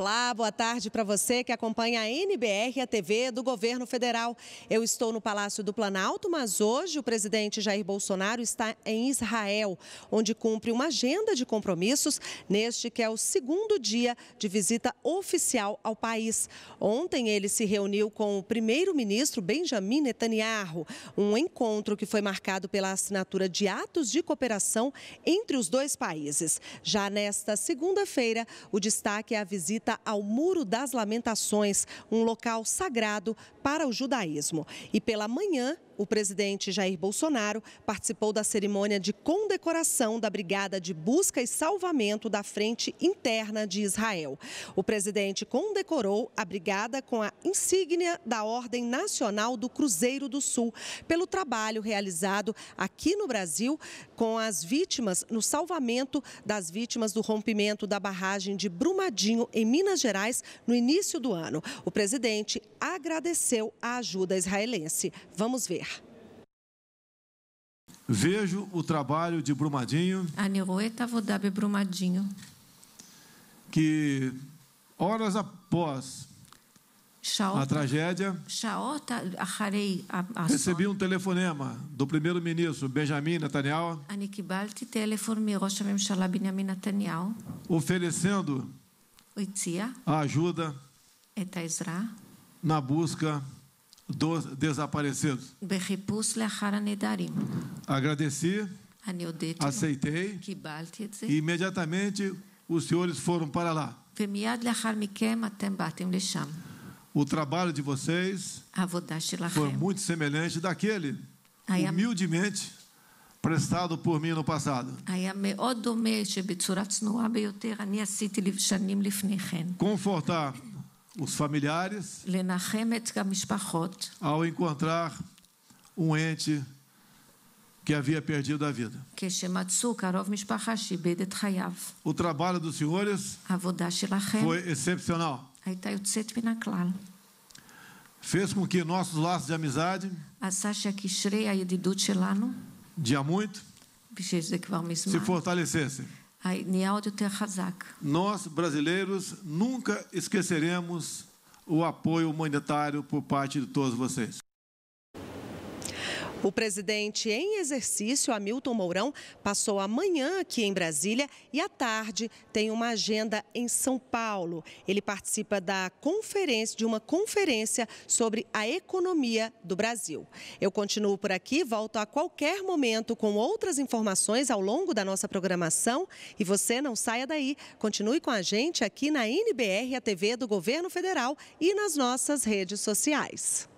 Olá, boa tarde para você que acompanha a NBR a TV do governo federal. Eu estou no Palácio do Planalto, mas hoje o presidente Jair Bolsonaro está em Israel, onde cumpre uma agenda de compromissos neste que é o segundo dia de visita oficial ao país. Ontem ele se reuniu com o primeiro-ministro Benjamin Netanyahu, um encontro que foi marcado pela assinatura de atos de cooperação entre os dois países. Já nesta segunda-feira, o destaque é a visita volta ao Muro das Lamentações, um local sagrado para o judaísmo. E pela manhã, o presidente Jair Bolsonaro participou da cerimônia de condecoração da Brigada de Busca e Salvamento da Frente Interna de Israel. O presidente condecorou a brigada com a insígnia da Ordem Nacional do Cruzeiro do Sul pelo trabalho realizado aqui no Brasil com as vítimas no salvamento das vítimas do rompimento da barragem de Brumadinho em Minas Gerais no início do ano. O presidente agradeceu a ajuda israelense. Vamos ver. Vejo o trabalho de Brumadinho. Brumadinho. Que horas após a tragédia, recebi um telefonema do primeiro-ministro Benjamin Netanyahu. Oferecendo a ajuda na busca dos desaparecidos. Agradeci, aceitei, e imediatamente os senhores foram para lá. O trabalho de vocês foi muito semelhante daquele, humildemente, prestado por mim no passado. Confortar os familiares ao encontrar um ente que havia perdido a vida. O trabalho dos senhores foi excepcional. Fez com que nossos laços de amizade dia muito se fortalecessem. Nós, brasileiros, nunca esqueceremos o apoio humanitário por parte de todos vocês. O presidente em exercício, Hamilton Mourão, passou a manhã aqui em Brasília e à tarde tem uma agenda em São Paulo. Ele participa da conferência, de uma conferência sobre a economia do Brasil. Eu continuo por aqui, volto a qualquer momento com outras informações ao longo da nossa programação e você não saia daí. Continue com a gente aqui na NBR, a TV do Governo Federal e nas nossas redes sociais.